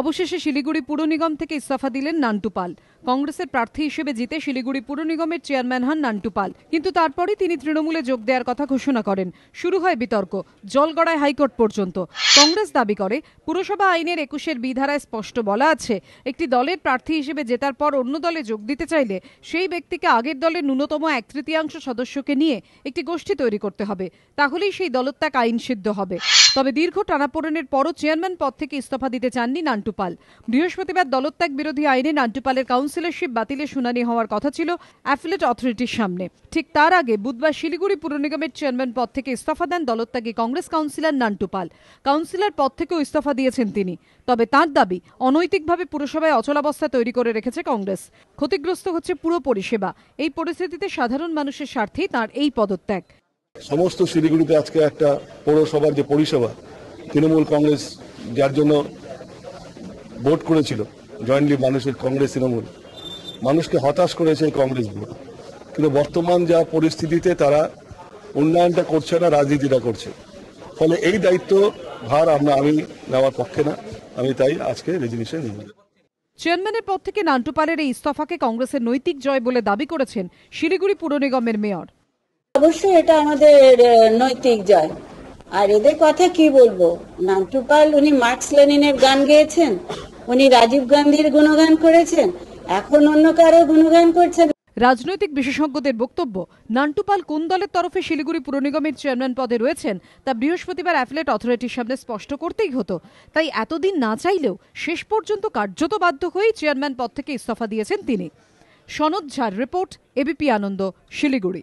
অবশেষে শিলিগুড়ি পুর নিগম থেকে ইস্তফা দিলেন নান্টু পাল কংগ্রেসের প্রার্থী হিসেবে জিতে শিলিগুড়ি পুর নিগমের চেয়ারম্যান হন নান্টু পাল কিন্তু তারপরে তিনি তৃণমূলে যোগ দেওয়ার কথা ঘোষণা করেন শুরু হয় বিতর্ক জলগড়ায় হাইকোর্ট পর্যন্ত কংগ্রেস দাবি করে পুরসভা আইনের একুশের বিধারায় স্পষ্ট বলা আছে একটি দলের প্রার্থী হিসেবে জেতার পর অন্য দলে যোগ দিতে চাইলে সেই ব্যক্তিকে আগের দলের ন্যূনতম এক তৃতীয়াংশ সদস্যকে নিয়ে একটি গোষ্ঠী তৈরি করতে হবে তাহলেই সেই দলত্যাগ আইন সিদ্ধ হবে তবে দীর্ঘ টানাপোড়েনের পরও চেয়ারম্যান পদ থেকে ইস্তফা দিতে চাননি নান্টুপাল বৃহস্পতিবার দলত্যাগ বিরোধী আইনে নান্টুপালের কাউন্সিলরশিপ বাতিলের শুনানি হওয়ার কথা ছিল অ্যাফিলেট অথরিটির সামনে ঠিক তার আগে বুধবার শিলিগুড়ি পুর নিগমের চেয়ারম্যান পদ থেকে ইস্তফা দেন দলত্যাগী কংগ্রেস কাউন্সিলর নান্টুপাল কাউন্সিলর পদ থেকেও ইস্তফা দিয়েছেন তিনি তবে তার দাবি অনৈতিকভাবে পুরসভায় অচলাবস্থা তৈরি করে রেখেছে কংগ্রেস ক্ষতিগ্রস্ত হচ্ছে পুরো পরিষেবা এই পরিস্থিতিতে সাধারণ মানুষের স্বার্থেই তার এই পদত্যাগ সমস্ত শিলিগুড়িতে আজকে একটা পৌরসভার যে পরিষেবা তৃণমূল কংগ্রেস যার জন্য ভোট করেছিল জয়েন্টলি মানুষের কংগ্রেস তৃণমূল মানুষকে হতাশ করেছে এই কংগ্রেস ভোট কিন্তু বর্তমান যা পরিস্থিতিতে তারা উন্নয়নটা করছে না রাজনীতিটা করছে ফলে এই দায়িত্ব ভার আমরা আমি নেওয়ার পক্ষে না আমি তাই আজকে রেজিনেশন নিয়ে চেয়ারম্যানের পদ থেকে নান্টুপালের এই ইস্তফাকে কংগ্রেসের নৈতিক জয় বলে দাবি করেছেন শিলিগুড়ি পুর নিগমের মেয়র অবশ্যই এটা আমাদের নৈতিক জয় আর এদের কথা কি বলবো নান্টুপাল উনি মার্কস লেনিনের গান গেয়েছেন উনি রাজীব গান্ধীর গুণগান করেছেন এখন অন্য কারো গুণগান করছেন রাজনৈতিক বিশেষজ্ঞদের বক্তব্য নান্টুপাল কোন দলের তরফে শিলিগুড়ি পুর নিগমের চেয়ারম্যান পদে রয়েছেন তা বৃহস্পতিবার অ্যাফিলেট অথরিটির সামনে স্পষ্ট করতেই হতো তাই এতদিন না চাইলেও শেষ পর্যন্ত কার্যত বাধ্য হয়েই চেয়ারম্যান পদ থেকে ইস্তফা দিয়েছেন তিনি সনদ ঝার রিপোর্ট এবিপি আনন্দ শিলিগুড়ি